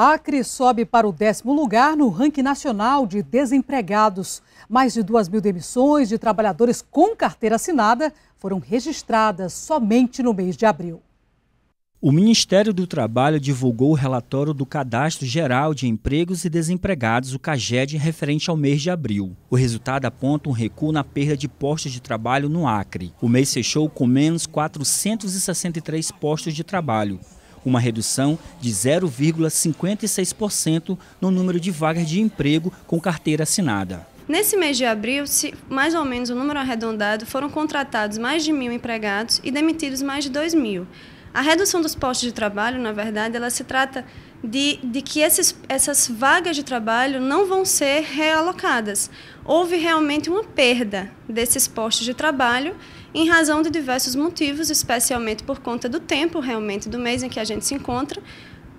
Acre sobe para o décimo lugar no ranking nacional de desempregados. Mais de 2 mil demissões de trabalhadores com carteira assinada foram registradas somente no mês de abril. O Ministério do Trabalho divulgou o relatório do Cadastro Geral de Empregos e Desempregados, o CAGED, referente ao mês de abril. O resultado aponta um recuo na perda de postos de trabalho no Acre. O mês fechou com menos 463 postos de trabalho, uma redução de 0,56% no número de vagas de emprego com carteira assinada. Nesse mês de abril, mais ou menos o um número arredondado, foram contratados mais de mil empregados e demitidos mais de dois mil. A redução dos postos de trabalho, na verdade, ela se trata de, de que esses, essas vagas de trabalho não vão ser realocadas. Houve realmente uma perda desses postos de trabalho em razão de diversos motivos, especialmente por conta do tempo realmente do mês em que a gente se encontra,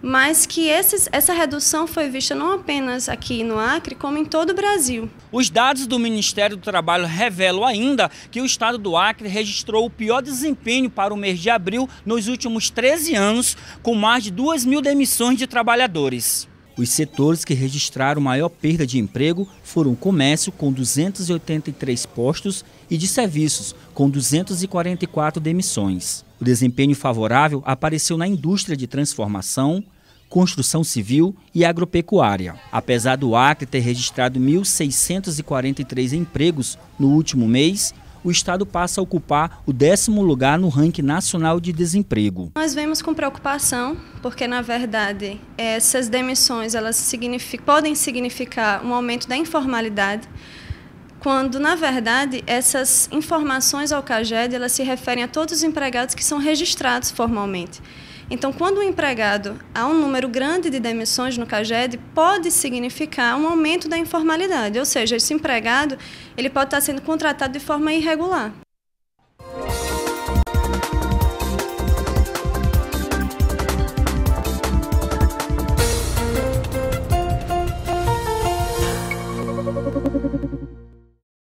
mas que esses, essa redução foi vista não apenas aqui no Acre, como em todo o Brasil. Os dados do Ministério do Trabalho revelam ainda que o estado do Acre registrou o pior desempenho para o mês de abril nos últimos 13 anos, com mais de 2 mil demissões de trabalhadores. Os setores que registraram maior perda de emprego foram comércio, com 283 postos, e de serviços, com 244 demissões. O desempenho favorável apareceu na indústria de transformação, construção civil e agropecuária. Apesar do Acre ter registrado 1.643 empregos no último mês, o Estado passa a ocupar o décimo lugar no ranking nacional de desemprego. Nós vemos com preocupação, porque na verdade essas demissões elas podem significar um aumento da informalidade, quando na verdade essas informações ao CAGED elas se referem a todos os empregados que são registrados formalmente. Então, quando o um empregado há um número grande de demissões no CAGED, pode significar um aumento da informalidade, ou seja, esse empregado ele pode estar sendo contratado de forma irregular.